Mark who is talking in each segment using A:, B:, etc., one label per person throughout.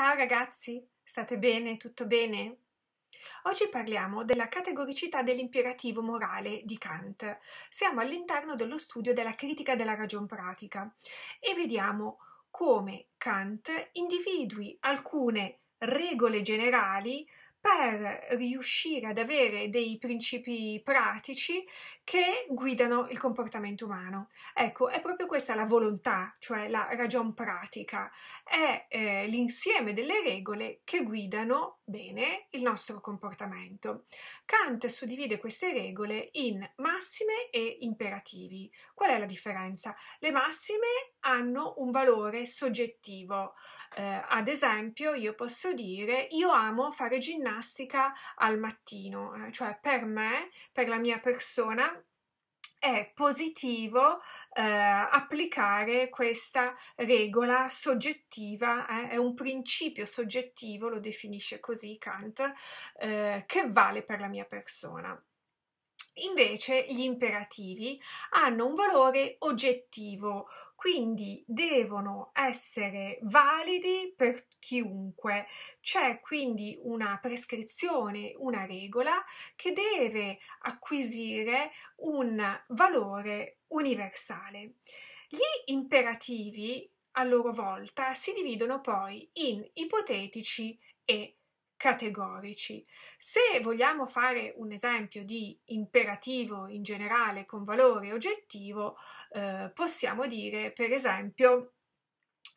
A: Ciao ragazzi, state bene? Tutto bene? Oggi parliamo della categoricità dell'imperativo morale di Kant. Siamo all'interno dello studio della critica della ragion pratica e vediamo come Kant individui alcune regole generali per riuscire ad avere dei principi pratici che guidano il comportamento umano. Ecco, è proprio questa la volontà, cioè la ragion pratica, è eh, l'insieme delle regole che guidano bene il nostro comportamento. Kant suddivide queste regole in massime e imperativi. Qual è la differenza? Le massime hanno un valore soggettivo, eh, ad esempio, io posso dire io amo fare ginnastica al mattino, eh, cioè per me, per la mia persona, è positivo eh, applicare questa regola soggettiva, eh, è un principio soggettivo, lo definisce così Kant, eh, che vale per la mia persona. Invece gli imperativi hanno un valore oggettivo, quindi devono essere validi per chiunque. C'è quindi una prescrizione, una regola che deve acquisire un valore universale. Gli imperativi, a loro volta, si dividono poi in ipotetici e categorici. Se vogliamo fare un esempio di imperativo in generale con valore oggettivo, eh, possiamo dire, per esempio,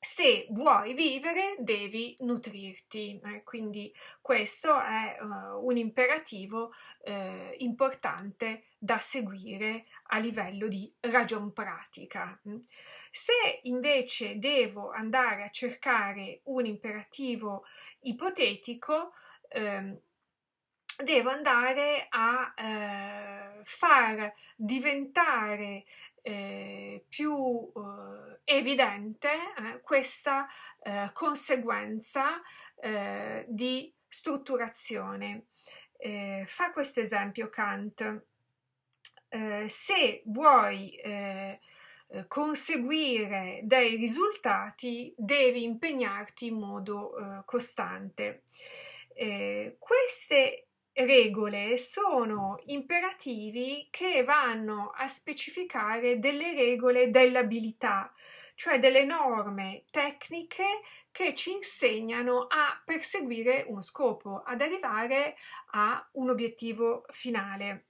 A: se vuoi vivere devi nutrirti, eh, quindi questo è uh, un imperativo eh, importante da seguire a livello di ragion pratica. Mm. Se invece devo andare a cercare un imperativo ipotetico, eh, devo andare a eh, far diventare eh, più eh, evidente eh, questa eh, conseguenza di strutturazione. fa questo esempio Kant. se vuoi conseguire dei risultati devi impegnarti in modo eh, costante. Eh, queste regole sono imperativi che vanno a specificare delle regole dell'abilità, cioè delle norme tecniche che ci insegnano a perseguire uno scopo, ad arrivare a un obiettivo finale.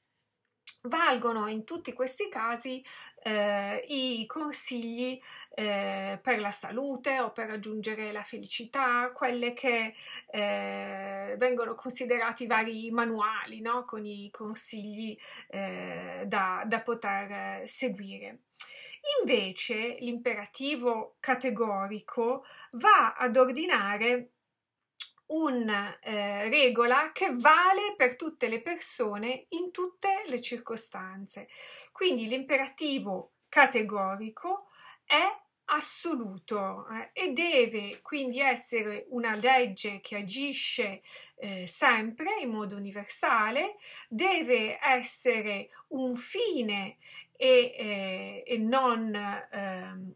A: Valgono in tutti questi casi eh, i consigli eh, per la salute o per raggiungere la felicità, quelle che eh, vengono considerati vari manuali no? con i consigli eh, da, da poter eh, seguire. Invece l'imperativo categorico va ad ordinare una eh, regola che vale per tutte le persone in tutte le circostanze. Quindi l'imperativo categorico è assoluto eh, e deve quindi essere una legge che agisce eh, sempre in modo universale, deve essere un fine e, eh, e non ehm,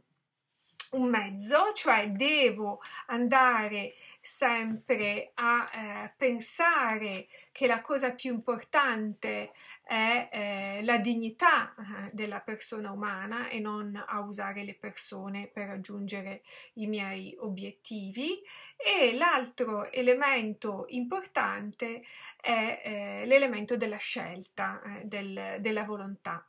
A: un mezzo, cioè devo andare sempre a eh, pensare che la cosa più importante è è eh, la dignità eh, della persona umana e non a usare le persone per raggiungere i miei obiettivi. E l'altro elemento importante è eh, l'elemento della scelta, eh, del, della volontà.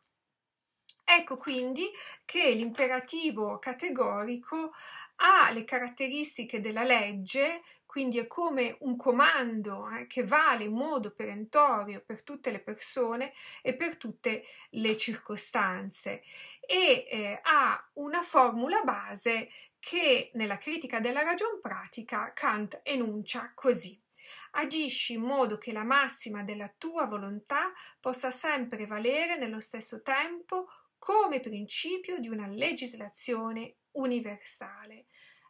A: Ecco quindi che l'imperativo categorico ha le caratteristiche della legge quindi è come un comando eh, che vale in modo perentorio per tutte le persone e per tutte le circostanze e eh, ha una formula base che nella critica della ragion pratica Kant enuncia così. Agisci in modo che la massima della tua volontà possa sempre valere nello stesso tempo come principio di una legislazione universale.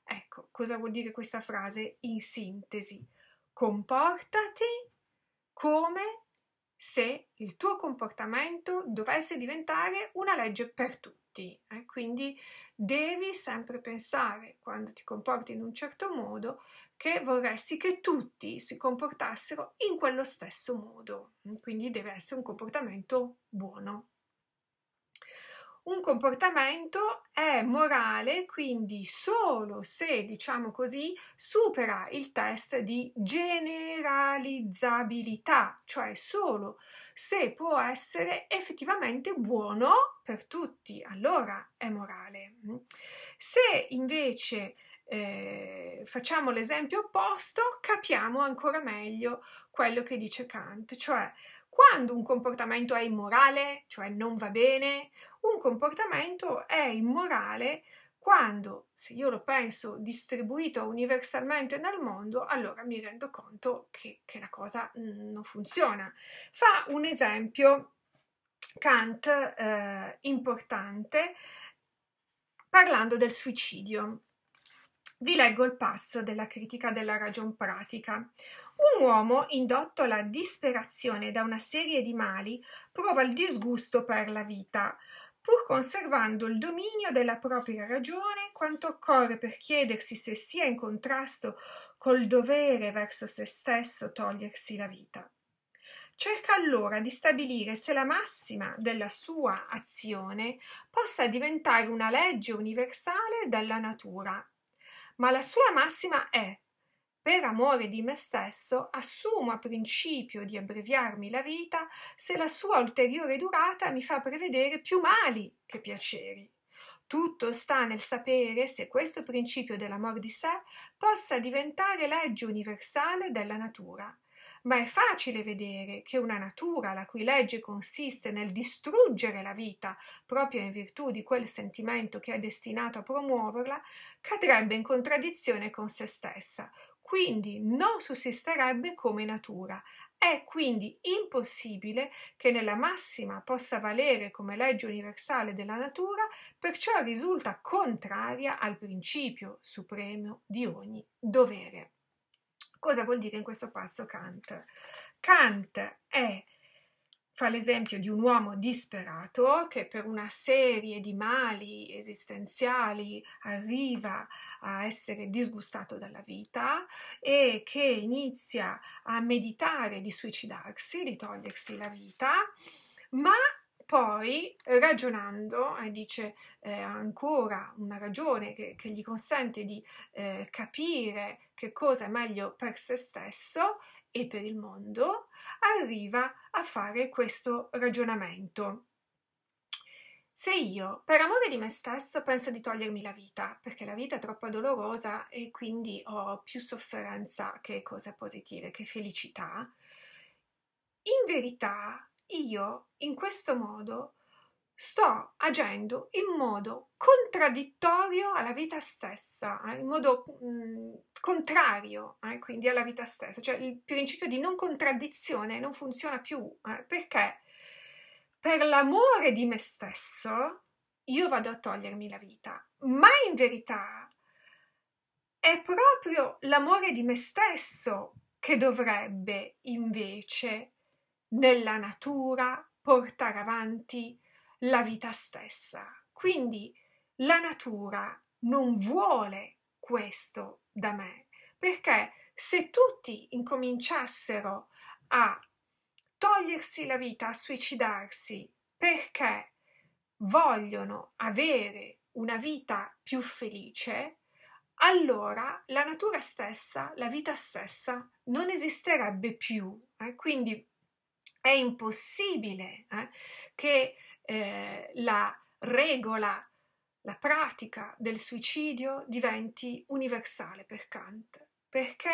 A: Ecco, cosa vuol dire questa frase in sintesi? Comportati come se il tuo comportamento dovesse diventare una legge per tutti. Eh? Quindi devi sempre pensare, quando ti comporti in un certo modo, che vorresti che tutti si comportassero in quello stesso modo. Quindi deve essere un comportamento buono un comportamento è morale quindi solo se, diciamo così, supera il test di generalizzabilità, cioè solo se può essere effettivamente buono per tutti, allora è morale. Se invece eh, facciamo l'esempio opposto, capiamo ancora meglio quello che dice Kant, cioè quando un comportamento è immorale, cioè non va bene, un comportamento è immorale quando, se io lo penso distribuito universalmente nel mondo, allora mi rendo conto che, che la cosa mm, non funziona. Fa un esempio Kant eh, importante parlando del suicidio. Vi leggo il passo della critica della ragion pratica. Un uomo, indotto alla disperazione da una serie di mali, prova il disgusto per la vita, pur conservando il dominio della propria ragione quanto occorre per chiedersi se sia in contrasto col dovere verso se stesso togliersi la vita. Cerca allora di stabilire se la massima della sua azione possa diventare una legge universale della natura. Ma la sua massima è per amore di me stesso, assumo a principio di abbreviarmi la vita se la sua ulteriore durata mi fa prevedere più mali che piaceri. Tutto sta nel sapere se questo principio dell'amor di sé possa diventare legge universale della natura. Ma è facile vedere che una natura la cui legge consiste nel distruggere la vita proprio in virtù di quel sentimento che è destinato a promuoverla cadrebbe in contraddizione con se stessa, quindi non sussisterebbe come natura. È quindi impossibile che nella massima possa valere come legge universale della natura, perciò risulta contraria al principio supremo di ogni dovere. Cosa vuol dire in questo passo Kant? Kant è fa l'esempio di un uomo disperato che per una serie di mali esistenziali arriva a essere disgustato dalla vita e che inizia a meditare di suicidarsi, di togliersi la vita, ma poi ragionando, eh, dice eh, ancora una ragione che, che gli consente di eh, capire che cosa è meglio per se stesso, e per il mondo, arriva a fare questo ragionamento. Se io, per amore di me stesso, penso di togliermi la vita, perché la vita è troppo dolorosa e quindi ho più sofferenza che cose positive, che felicità, in verità io in questo modo sto agendo in modo contraddittorio alla vita stessa, eh, in modo mh, contrario eh, quindi alla vita stessa, cioè il principio di non contraddizione non funziona più eh, perché per l'amore di me stesso io vado a togliermi la vita, ma in verità è proprio l'amore di me stesso che dovrebbe invece nella natura portare avanti la vita stessa. Quindi la natura non vuole questo da me, perché se tutti incominciassero a togliersi la vita, a suicidarsi, perché vogliono avere una vita più felice, allora la natura stessa, la vita stessa, non esisterebbe più. Eh? Quindi è impossibile eh, che eh, la regola, la pratica del suicidio diventi universale per Kant, perché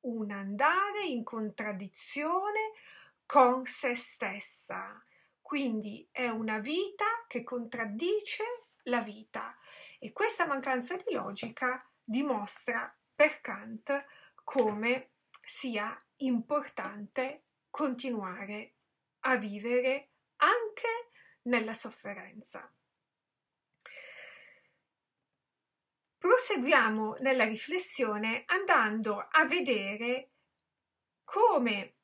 A: un andare in contraddizione con se stessa. Quindi è una vita che contraddice la vita e questa mancanza di logica dimostra per Kant come sia importante continuare a vivere nella sofferenza. Proseguiamo nella riflessione andando a vedere come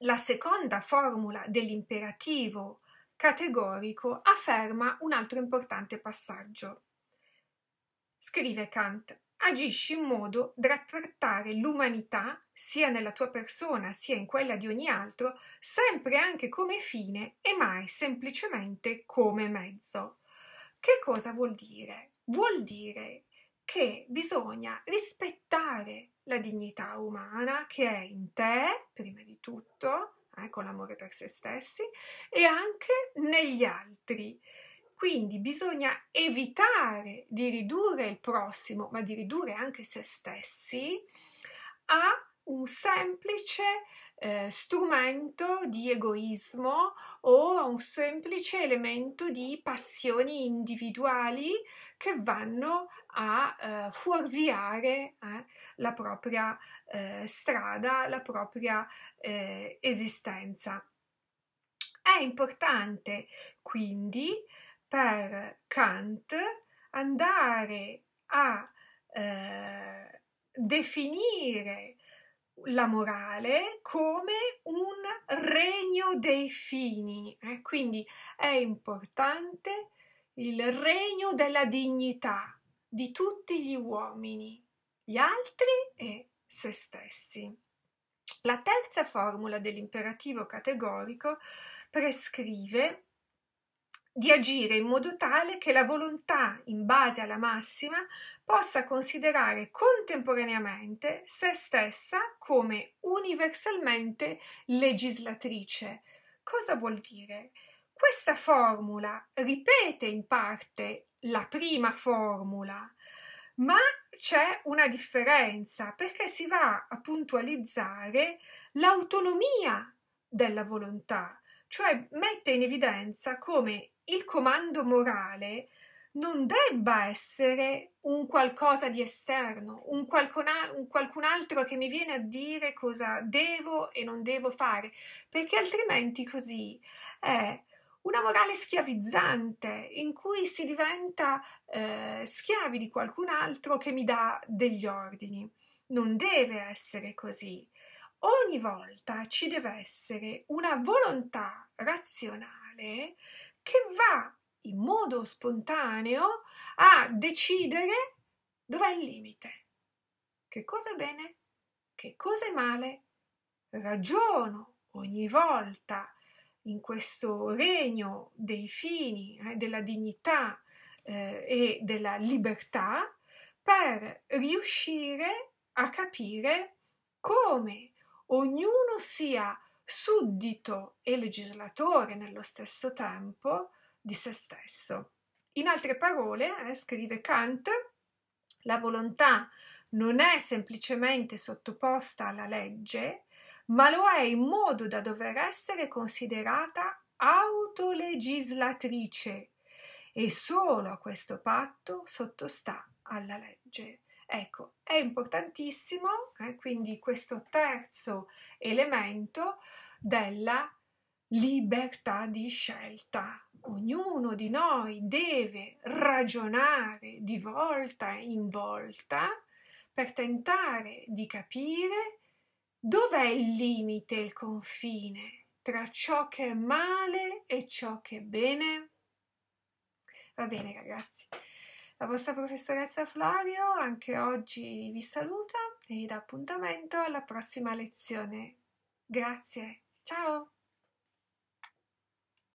A: la seconda formula dell'imperativo categorico afferma un altro importante passaggio. Scrive Kant agisci in modo da trattare l'umanità, sia nella tua persona sia in quella di ogni altro, sempre anche come fine e mai semplicemente come mezzo. Che cosa vuol dire? Vuol dire che bisogna rispettare la dignità umana che è in te, prima di tutto, eh, con l'amore per se stessi, e anche negli altri. Quindi bisogna evitare di ridurre il prossimo, ma di ridurre anche se stessi, a un semplice eh, strumento di egoismo o a un semplice elemento di passioni individuali che vanno a eh, fuorviare eh, la propria eh, strada, la propria eh, esistenza. È importante quindi per Kant andare a eh, definire la morale come un regno dei fini, eh? quindi è importante il regno della dignità di tutti gli uomini, gli altri e se stessi. La terza formula dell'imperativo categorico prescrive di agire in modo tale che la volontà, in base alla massima, possa considerare contemporaneamente se stessa come universalmente legislatrice. Cosa vuol dire? Questa formula ripete in parte la prima formula, ma c'è una differenza perché si va a puntualizzare l'autonomia della volontà, cioè mette in evidenza come il comando morale non debba essere un qualcosa di esterno, un qualcun, un qualcun altro che mi viene a dire cosa devo e non devo fare, perché altrimenti così è una morale schiavizzante in cui si diventa eh, schiavi di qualcun altro che mi dà degli ordini. Non deve essere così. Ogni volta ci deve essere una volontà razionale che va in modo spontaneo a decidere dov'è il limite, che cosa è bene, che cosa è male. Ragiono ogni volta in questo regno dei fini, eh, della dignità eh, e della libertà, per riuscire a capire come ognuno sia suddito e legislatore nello stesso tempo di se stesso. In altre parole, eh, scrive Kant, la volontà non è semplicemente sottoposta alla legge, ma lo è in modo da dover essere considerata autolegislatrice e solo a questo patto sottostà alla legge. Ecco, è importantissimo eh, quindi questo terzo elemento della libertà di scelta. Ognuno di noi deve ragionare di volta in volta per tentare di capire dov'è il limite, il confine tra ciò che è male e ciò che è bene. Va bene ragazzi. La vostra professoressa Flavio anche oggi vi saluta e vi dà appuntamento alla prossima lezione. Grazie, ciao!